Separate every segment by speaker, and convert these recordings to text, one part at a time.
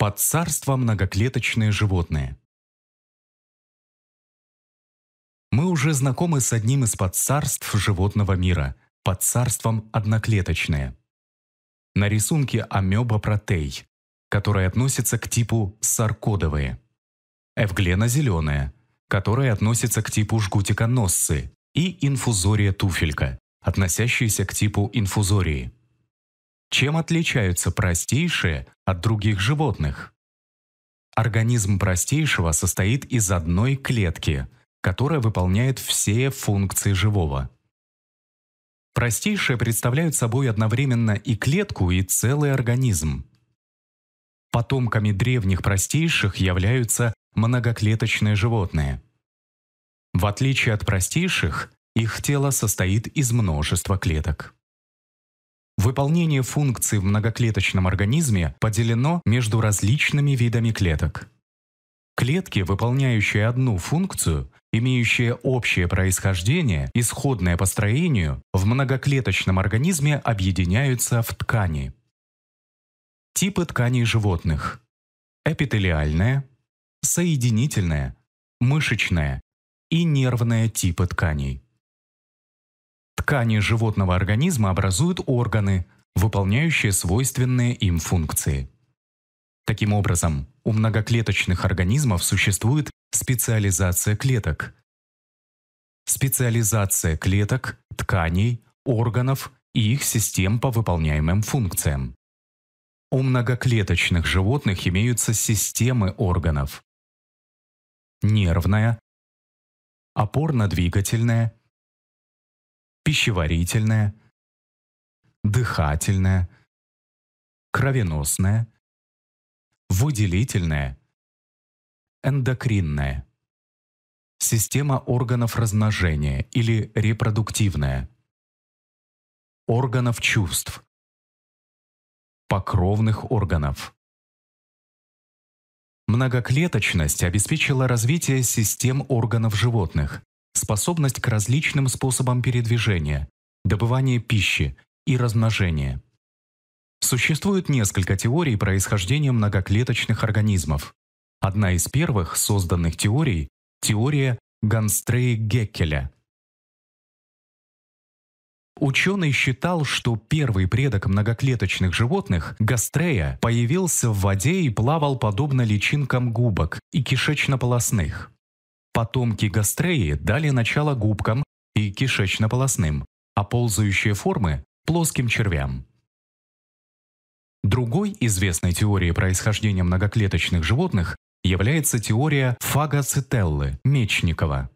Speaker 1: Под царство многоклеточные животные. Мы уже знакомы с одним из подцарств животного мира
Speaker 2: – подцарством одноклеточные. На рисунке амеба протей, которая относится к типу саркодовые. Эвглена зеленая, которая относится к типу жгутиконосцы, и инфузория туфелька, относящаяся к типу инфузории. Чем отличаются простейшие от других животных? Организм простейшего состоит из одной клетки, которая выполняет все функции живого. Простейшие представляют собой одновременно и клетку, и целый организм. Потомками древних простейших являются многоклеточные животные. В отличие от простейших, их тело состоит из множества клеток. Выполнение функций в многоклеточном организме поделено между различными видами клеток. Клетки, выполняющие одну функцию, имеющие общее происхождение, исходное по строению, в многоклеточном организме объединяются в ткани. Типы тканей животных. Эпителиальная, соединительная, мышечная и нервная типы тканей ткани животного организма образуют органы, выполняющие свойственные им функции. Таким образом, у многоклеточных организмов существует специализация клеток. Специализация клеток, тканей, органов и их систем по выполняемым функциям. У многоклеточных
Speaker 1: животных имеются системы органов. Нервная, опорно-двигательная пищеварительная, дыхательная, кровеносная, выделительная, эндокринная,
Speaker 2: система органов размножения или репродуктивная,
Speaker 1: органов чувств, покровных органов. Многоклеточность обеспечила развитие систем
Speaker 2: органов животных, способность к различным способам передвижения, добывания пищи и размножения. Существует несколько теорий происхождения многоклеточных организмов. Одна из первых созданных теорий – теория Ганстрей-Геккеля. Ученый считал, что первый предок многоклеточных животных, гастрея, появился в воде и плавал подобно личинкам губок и кишечно-полосных. Потомки гастреи дали начало губкам и кишечно-полосным, а ползающие формы – плоским червям. Другой известной теорией происхождения многоклеточных животных является теория фагоцителлы Мечникова.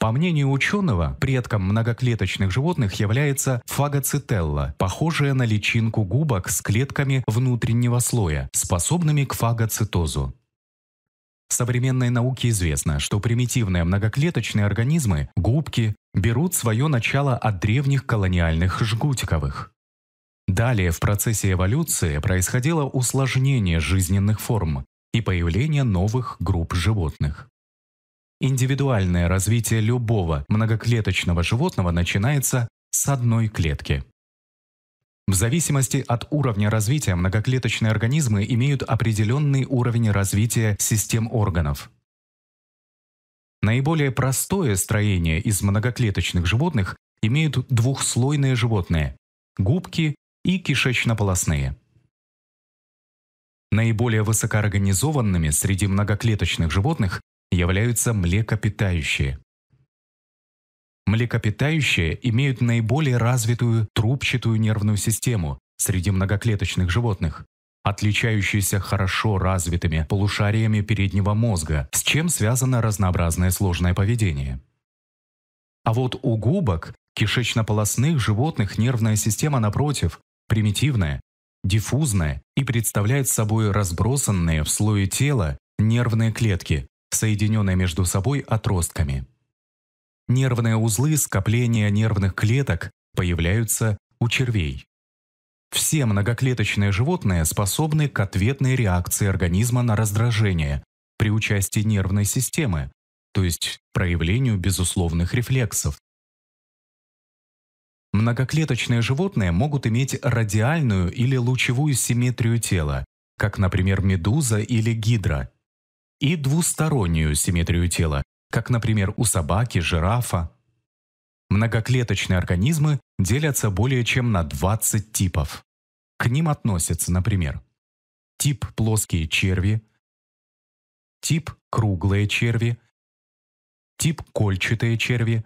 Speaker 2: По мнению ученого, предком многоклеточных животных является фагоцителла, похожая на личинку губок с клетками внутреннего слоя, способными к фагоцитозу. В современной науке известно, что примитивные многоклеточные организмы, губки, берут свое начало от древних колониальных жгутиковых. Далее в процессе эволюции происходило усложнение жизненных форм и появление новых групп животных. Индивидуальное развитие любого многоклеточного животного начинается с одной клетки. В зависимости от уровня развития многоклеточные организмы имеют определенный уровень развития систем органов. Наиболее простое строение из многоклеточных животных имеют двухслойные животные – губки и кишечно-полосные. Наиболее высокоорганизованными среди многоклеточных животных являются млекопитающие. Млекопитающие имеют наиболее развитую трубчатую нервную систему среди многоклеточных животных, отличающуюся хорошо развитыми полушариями переднего мозга, с чем связано разнообразное сложное поведение. А вот у губок, кишечно-полосных животных нервная система, напротив, примитивная, диффузная и представляет собой разбросанные в слое тела нервные клетки, соединенные между собой отростками. Нервные узлы скопления нервных клеток появляются у червей. Все многоклеточные животные способны к ответной реакции организма на раздражение при участии нервной системы, то есть проявлению безусловных рефлексов. Многоклеточные животные могут иметь радиальную или лучевую симметрию тела, как, например, медуза или гидра, и двустороннюю симметрию тела, как, например, у собаки, жирафа. Многоклеточные организмы делятся более чем на 20 типов. К ним относятся, например,
Speaker 1: тип плоские черви, тип круглые черви, тип кольчатые черви,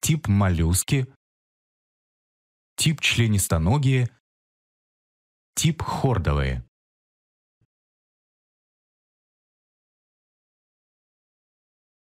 Speaker 1: тип моллюски, тип членистоногие, тип хордовые.